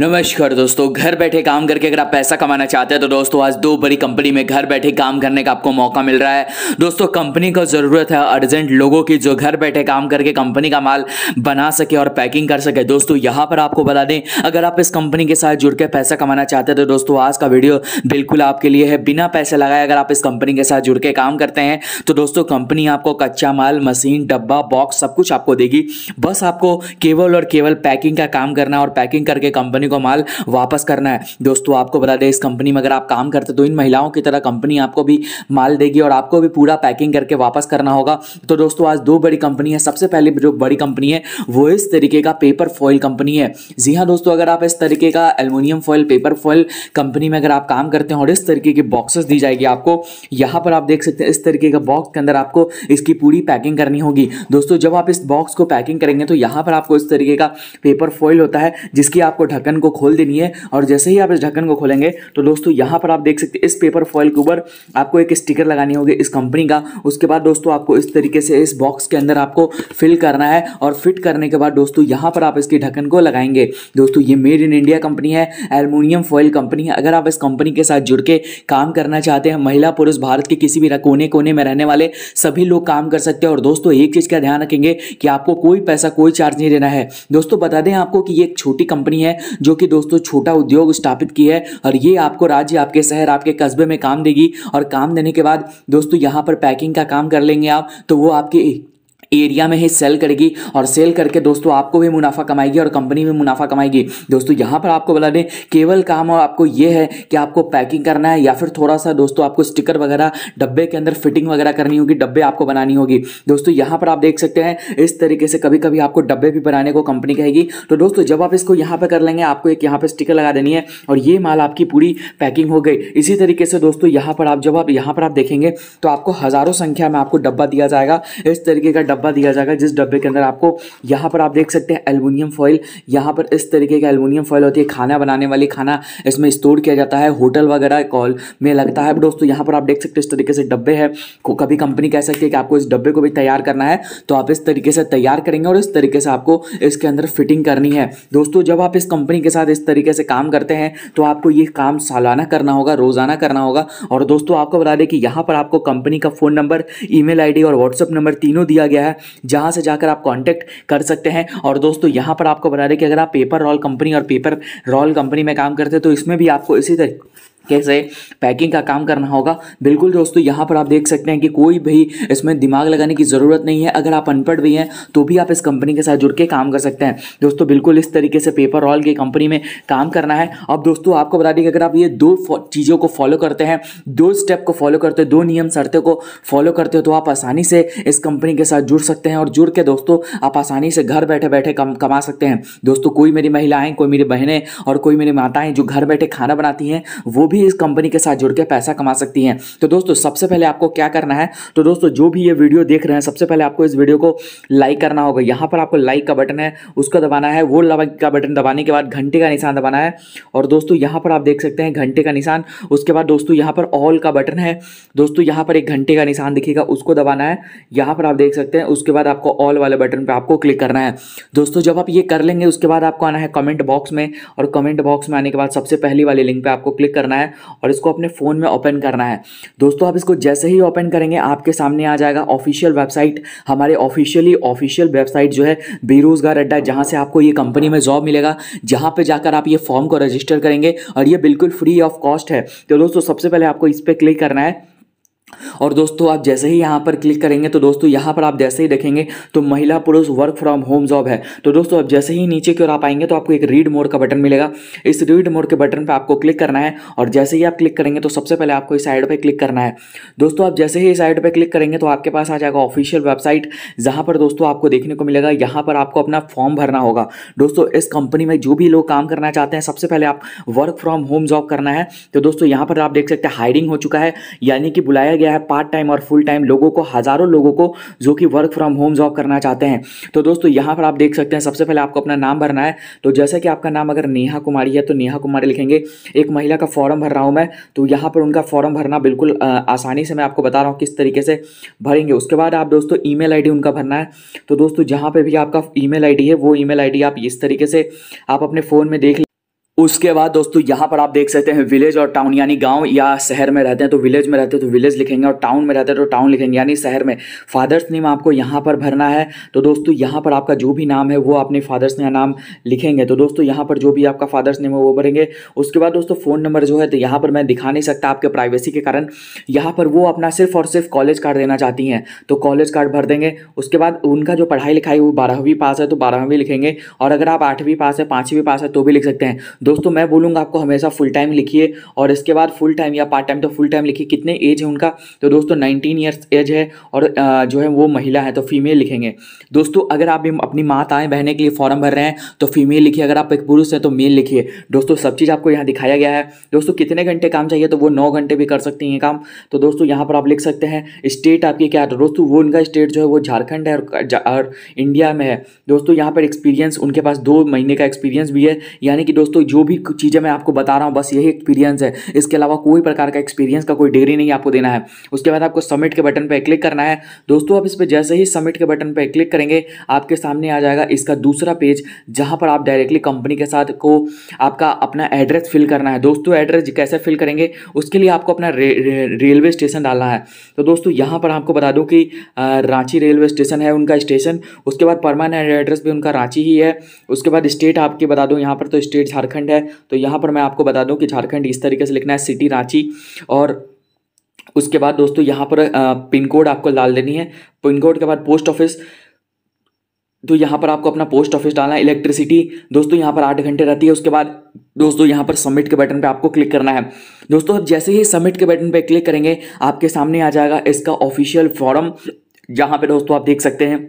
नमस्कार दोस्तों घर बैठे काम करके अगर आप पैसा कमाना चाहते हैं तो दोस्तों आज दो बड़ी कंपनी में घर बैठे काम करने का आपको मौका मिल रहा है दोस्तों कंपनी को ज़रूरत है अर्जेंट लोगों की जो घर बैठे काम करके कंपनी का माल बना सके और पैकिंग कर सके दोस्तों यहां पर आपको बता दें अगर आप इस कंपनी के साथ जुड़ के पैसा कमाना चाहते हैं तो दोस्तों आज का वीडियो बिल्कुल आपके लिए है बिना पैसे लगाए अगर आप इस कंपनी के साथ जुड़ के काम करते हैं तो दोस्तों कंपनी आपको कच्चा माल मशीन डब्बा बॉक्स सब कुछ आपको देगी बस आपको केवल और केवल पैकिंग का काम करना और पैकिंग करके कंपनी कंपनी को माल वापस करना है दोस्तों आपको बता दें इस कंपनी में अगर आप काम करते तो इन महिलाओं की तरह कंपनी आपको भी माल देगी और आपको भी पूरा पैकिंग करके वापस करना होगा तो दोस्तों आज दो बड़ी कंपनी है सबसे पहले जो बड़ी कंपनी है वो इस तरीके का पेपर फॉइल कंपनी है जी हाँ दोस्तों अगर आप इस तरीके का aluminium foil paper foil company में अगर आप काम करते हैं और इस तरीके की बॉक्सेस दी जाएगी आपको यहाँ पर आप देख सकते हैं इस तरीके का बॉक्स के अंदर आपको इसकी पूरी पैकिंग करनी होगी दोस्तों जब आप इस बॉक्स को पैकिंग करेंगे तो यहाँ पर आपको इस तरीके का पेपर फॉइल होता है जिसकी आपको ढक्कन ढक्कन को खोल देनी है और जैसे ही आप इस ढक्कन को खोलेंगे तो दोस्तों यहाँ पर आप देख सकते हैं इस पेपर फॉइल के ऊपर आपको एक स्टिकर लगानी होगी इस कंपनी का उसके बाद दोस्तों आपको इस तरीके से इस बॉक्स के अंदर आपको फिल करना है और फिट करने के बाद दोस्तों यहाँ पर आप इसके ढक्कन को लगाएंगे दोस्तों ये मेड इन इंडिया कंपनी है एलमोनियम फॉइल कंपनी है अगर आप इस कंपनी के साथ जुड़ के काम करना चाहते हैं महिला पुरुष भारत के किसी भी कोने कोने में रहने वाले सभी लोग काम कर सकते हैं और दोस्तों एक चीज़ का ध्यान रखेंगे कि आपको कोई पैसा कोई चार्ज नहीं देना है दोस्तों बता दें आपको कि ये एक छोटी कंपनी है जो कि दोस्तों छोटा उद्योग स्थापित की है और ये आपको राज्य आपके शहर आपके कस्बे में काम देगी और काम देने के बाद दोस्तों यहाँ पर पैकिंग का काम कर लेंगे आप तो वो आपके एरिया में ही सेल करेगी और सेल करके दोस्तों आपको भी मुनाफा कमाएगी और कंपनी में मुनाफा कमाएगी दोस्तों यहां पर आपको बता दें केवल काम और आपको यह है कि आपको पैकिंग करना है या फिर थोड़ा सा दोस्तों आपको स्टिकर वगैरह डब्बे के अंदर फिटिंग वगैरह करनी होगी डब्बे आपको बनानी होगी दोस्तों यहां पर आप देख सकते हैं इस तरीके से कभी कभी आपको डब्बे भी बनाने को कंपनी कहेगी तो दोस्तों जब आप इसको यहां पर कर लेंगे आपको एक यहां पर स्टिकर लगा देनी है और ये माल आपकी पूरी पैकिंग हो गई इसी तरीके से दोस्तों यहाँ पर आप जब आप यहाँ पर आप देखेंगे तो आपको हज़ारों संख्या में आपको डब्बा दिया जाएगा इस तरीके का डब्बा डब्बा दिया जाएगा जिस डब्बे के अंदर आपको यहाँ पर आप देख सकते हैं एलमुनियम फॉइल यहाँ पर इस तरीके का एलमुनियम फॉइल होती है खाना बनाने वाली खाना इसमें स्टोर किया जाता है होटल वगैरह कॉल में लगता है दोस्तों यहाँ पर आप देख सकते हैं इस तरीके से डब्बे है कभी कंपनी कह सकती है कि आपको इस डब्बे को भी तैयार करना है तो आप इस तरीके से तैयार करेंगे और इस तरीके से आपको इसके अंदर फिटिंग करनी है दोस्तों जब आप इस कंपनी के साथ इस तरीके से काम करते हैं तो आपको ये काम सालाना करना होगा रोजाना करना होगा और दोस्तों आपको बता दें कि यहाँ पर आपको कंपनी का फ़ोन नंबर ईमेल आईडी और व्हाट्सअप नंबर तीनों दिया गया है है जहाँ से जाकर आप कॉन्टैक्ट कर सकते हैं और दोस्तों यहाँ पर आपको बता दें कि अगर आप पेपर रॉल कंपनी और पेपर रॉल कंपनी में काम करते हैं तो इसमें भी आपको इसी तरह कैसे पैकिंग का काम करना होगा बिल्कुल दोस्तों यहाँ पर आप देख सकते हैं कि कोई भी इसमें दिमाग लगाने की ज़रूरत नहीं है अगर आप अनपढ़ भी हैं तो भी आप इस कंपनी के साथ जुड़ के काम कर सकते हैं दोस्तों बिल्कुल इस तरीके से पेपर ऑल की कंपनी में काम करना है अब दोस्तों आपको बता दें कि अगर आप ये दो चीज़ों को फॉलो करते हैं दो स्टेप को फॉलो करते हो दो नियम शर्तों को फॉलो करते हो तो आप आसानी से इस कंपनी के साथ जुड़ सकते हैं और जुड़ के दोस्तों आप आसानी से घर बैठे बैठे कम कमा सकते हैं दोस्तों कोई मेरी महिलाएँ कोई मेरी बहनें और कोई मेरी माताएँ जो घर बैठे खाना बनाती हैं वो भी इस कंपनी के साथ जुड़ के पैसा कमा सकती हैं तो दोस्तों सबसे पहले आपको क्या करना है तो दोस्तों जो भी ये वीडियो देख रहे हैं सबसे पहले आपको इस वीडियो को लाइक करना होगा यहाँ पर आपको लाइक का बटन है उसको दबाना है वो लाइक का बटन दबाने के बाद घंटे का निशान दबाना है और दोस्तों यहाँ पर आप देख सकते हैं घंटे का निशान उसके बाद दोस्तों यहाँ पर ऑल का बटन है दोस्तों यहाँ पर एक घंटे का निशान दिखेगा उसको दबाना है यहाँ पर आप देख सकते हैं उसके बाद आपको ऑल वाले बटन पर आपको क्लिक करना है दोस्तों जब आप ये कर लेंगे उसके बाद आपको आना है कमेंट बॉक्स में और कमेंट बॉक्स में आने के बाद सबसे पहली वाली लिंक पर आपको क्लिक करना है है और इसको अपने फ़ोन में ओपन करना है दोस्तों आप इसको जैसे ही ओपन करेंगे आपके सामने आ जाएगा ऑफिशियल वेबसाइट हमारे ऑफिशियली ऑफिशियल वेबसाइट जो है बेरोज़गार अड्डा जहाँ से आपको ये कंपनी में जॉब मिलेगा जहाँ पर जाकर आप ये फॉर्म को रजिस्टर करेंगे और ये बिल्कुल फ्री ऑफ कॉस्ट है तो दोस्तों सबसे पहले आपको इस पर क्लिक करना है और दोस्तों आप जैसे ही यहाँ पर क्लिक करेंगे तो दोस्तों यहाँ पर आप जैसे ही देखेंगे तो महिला पुरुष वर्क फ्रॉम होम जॉब है तो दोस्तों आप जैसे ही नीचे की ओर आप आएंगे तो आपको एक रीड मोड का बटन मिलेगा इस रीड मोड के बटन पर आपको क्लिक करना है और जैसे ही आप क्लिक करेंगे तो सबसे पहले आपको इस साइड पर क्लिक करना है दोस्तों आप जैसे ही इस साइड पर क्लिक करेंगे तो आपके पास आ जाएगा ऑफिशियल वेबसाइट जहाँ पर दोस्तों आपको देखने को मिलेगा यहाँ पर आपको अपना फॉर्म भरना होगा दोस्तों इस कंपनी में जो भी लोग काम करना चाहते हैं सबसे पहले आप वर्क फ्रॉम होम जॉब करना है तो दोस्तों यहाँ पर आप देख सकते हैं हायरिंग हो चुका है यानी कि बुलाया बताया गया है पार्ट टाइम और फुल टाइम लोगों को हज़ारों लोगों को जो कि वर्क फ्रॉम होम जॉब करना चाहते हैं तो दोस्तों यहां पर आप देख सकते हैं सबसे पहले आपको अपना नाम भरना है तो जैसे कि आपका नाम अगर नेहा कुमारी है तो नेहा कुमारी लिखेंगे एक महिला का फॉर्म भर रहा हूं मैं तो यहां पर उनका फॉर्म भरना बिल्कुल आसानी से मैं आपको बता रहा हूं किस तरीके से भरेंगे उसके बाद आप दोस्तों ई मेल उनका भरना है तो दोस्तों जहां पर भी आपका ई मेल है वो ई मेल आप इस तरीके से आप अपने फ़ोन में देख उसके बाद दोस्तों यहाँ पर आप देख सकते हैं विलेज और टाउन यानी गांव या शहर में रहते हैं तो विलेज में रहते हैं तो विलेज लिखेंगे और टाउन में रहते हैं तो टाउन लिखेंगे यानी शहर में फादर्स नेम आपको यहाँ पर भरना है तो दोस्तों यहाँ पर आपका जो भी नाम है वो अपने फादर्स का नाम लिखेंगे तो दोस्तों यहाँ पर जो भी आपका फादर्स नेम है वो भरेंगे उसके बाद दोस्तों फ़ोन नंबर जो है तो यहाँ पर मैं दिखा नहीं सकता आपके प्राइवेसी के कारण यहाँ पर वो अपना सिर्फ और सिर्फ कॉलेज कार्ड देना चाहती हैं तो कॉलेज कार्ड भर देंगे उसके बाद उनका जो पढ़ाई लिखाई वो बारहवीं पास है तो बारहवीं लिखेंगे और अगर आप आठवीं पास है पाँचवीं पास है तो भी लिख सकते हैं दोस्तों मैं बोलूँगा आपको हमेशा फुल टाइम लिखिए और इसके बाद फुल टाइम या पार्ट टाइम तो फुल टाइम लिखिए कितने एज है उनका तो दोस्तों नाइनटीन ईयर्स एज है और जो है वो महिला है तो फीमेल लिखेंगे दोस्तों अगर आप अपनी माताएँ बहने के लिए फॉर्म भर रहे हैं तो फीमेल लिखिए अगर आप एक पुरुष हैं तो मेल लिखिए दोस्तों सब चीज़ आपको यहाँ दिखाया गया है दोस्तों कितने घंटे काम चाहिए तो वो नौ घंटे भी कर सकती हैं काम तो दोस्तों यहाँ पर आप लिख सकते हैं स्टेट आपकी क्या है दोस्तों वो उनका स्टेट जो है वो झारखंड है और, और इंडिया में है दोस्तों यहाँ पर एक्सपीरियंस उनके पास दो महीने का एक्सपीरियंस भी है यानी कि दोस्तों जो भी चीज़ें मैं आपको बता रहा हूँ बस यही एक्सपीरियंस है इसके अलावा कोई प्रकार का एक्सपीरियंस का कोई डिग्री नहीं आपको देना है उसके बाद आपको सबमिट के बटन पर क्लिक करना है दोस्तों आप इस पर जैसे ही सबमिट के बटन पर क्लिक करेंगे आपके सामने आ जाएगा इसका दूसरा पेज जहाँ पर आप डायरेक्टली कंपनी के साथ को आपका अपना एड्रेस फिल करना है दोस्तों एड्रेस कैसे फिल करेंगे उसके लिए आपको अपना रेलवे स्टेशन डालना है तो दोस्तों यहाँ पर आपको बता दूँ कि रांची रेलवे स्टेशन है उनका स्टेशन उसके बाद परमानेंट एड्रेस भी उनका रांची ही है उसके बाद स्टेट आपके बता दूँ यहाँ पर तो स्टेट झारखंड झारखंड है तो यहाँ पर मैं आपको बता दूँ कि झारखंड इस तरीके से लिखना है सिटी रांची और उसके बाद दोस्तों यहाँ पर पिन कोड आपको डाल देनी है पिन कोड के बाद पोस्ट ऑफिस तो यहाँ पर आपको अपना पोस्ट ऑफिस डालना है इलेक्ट्रिसिटी दोस्तों यहाँ पर आठ घंटे रहती है उसके बाद दोस्तों यहाँ पर सबमिट के बटन पे आपको क्लिक करना है दोस्तों अब जैसे ही सबमिट के बटन पे क्लिक करेंगे आपके सामने आ जाएगा इसका ऑफिशियल फॉर्म जहाँ पे दोस्तों आप देख सकते हैं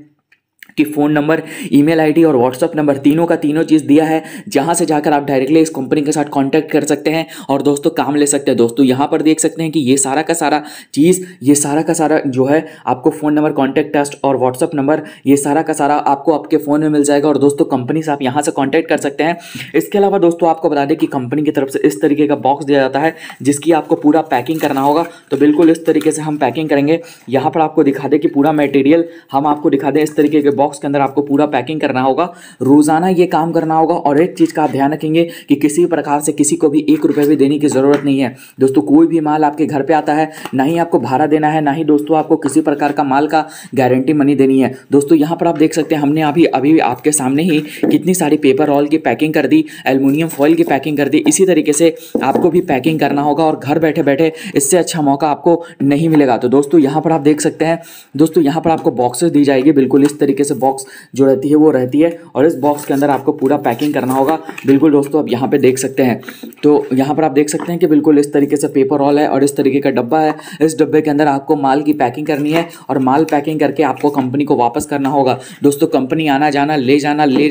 कि फ़ोन नंबर ईमेल आईडी और व्हाट्सअप नंबर तीनों का तीनों चीज़ दिया है जहाँ से जाकर आप डायरेक्टली इस कंपनी के साथ कॉन्टैक्ट कर सकते हैं और दोस्तों काम ले सकते हैं दोस्तों यहाँ पर देख सकते हैं कि ये सारा का सारा चीज़ ये सारा का सारा जो है आपको फ़ोन नंबर कॉन्टैक्ट टेस्ट और व्हाट्सअप नंबर ये सारा का सारा आपको आपके फ़ोन में मिल जाएगा और दोस्तों कंपनी से आप यहाँ से कॉन्टैक्ट कर सकते हैं इसके अलावा दोस्तों आपको बता दें कि कंपनी की तरफ से इस तरीके का बॉक्स दिया जाता है जिसकी आपको पूरा पैकिंग करना होगा तो बिल्कुल इस तरीके से हम पैकिंग करेंगे यहाँ पर आपको दिखा दें कि पूरा मटेरियल हम आपको दिखा दें इस तरीके के बॉक्स बॉक्स के अंदर आपको पूरा पैकिंग करना होगा रोजाना ये काम करना होगा और एक चीज़ का आप ध्यान रखेंगे कि किसी भी प्रकार से किसी को भी एक रुपये भी देने की ज़रूरत नहीं है दोस्तों कोई भी माल आपके घर पर आता है ना ही आपको भाड़ा देना है ना ही दोस्तों आपको किसी प्रकार का माल का गारंटी मनी देनी है दोस्तों यहाँ पर आप देख सकते हैं हमने अभी अभी आपके सामने ही कितनी सारी पेपर ऑल की पैकिंग कर दी एलमिनियम फॉइल की पैकिंग कर दी इसी तरीके से आपको भी पैकिंग करना होगा और घर बैठे बैठे इससे अच्छा मौका आपको नहीं मिलेगा तो दोस्तों यहाँ पर आप देख सकते हैं दोस्तों यहाँ पर आपको बॉक्सेस दी जाएगी बिल्कुल इस तरीके से बॉक्स जो रहती है वो रहती है और इस बॉक्स के अंदर आपको पूरा पैकिंग करना होगा बिल्कुल दोस्तों आप यहाँ पर देख सकते हैं तो यहाँ पर आप देख सकते हैं कि बिल्कुल इस तरीके से पेपर ऑल है और इस तरीके का डब्बा है इस डब्बे के अंदर आपको माल की पैकिंग करनी है और माल पैकिंग करके आपको कंपनी को वापस करना होगा दोस्तों कंपनी आना जाना ले जाना ले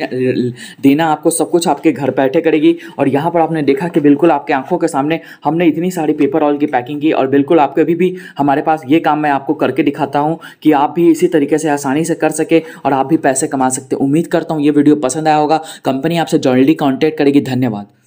देना आपको सब कुछ आपके घर बैठे करेगी और यहाँ पर आपने देखा कि बिल्कुल आपके आंखों के सामने हमने इतनी सारी पेपर ऑल की पैकिंग की और बिल्कुल आपके अभी भी हमारे पास ये काम मैं आपको करके दिखाता हूँ कि आप भी इसी तरीके से आसानी से कर सके और आप भी पैसे कमा सकते हैं उम्मीद करता हूँ ये वीडियो पसंद आया होगा कंपनी आपसे जल्दी कॉन्टैक्ट करेगी धन्यवाद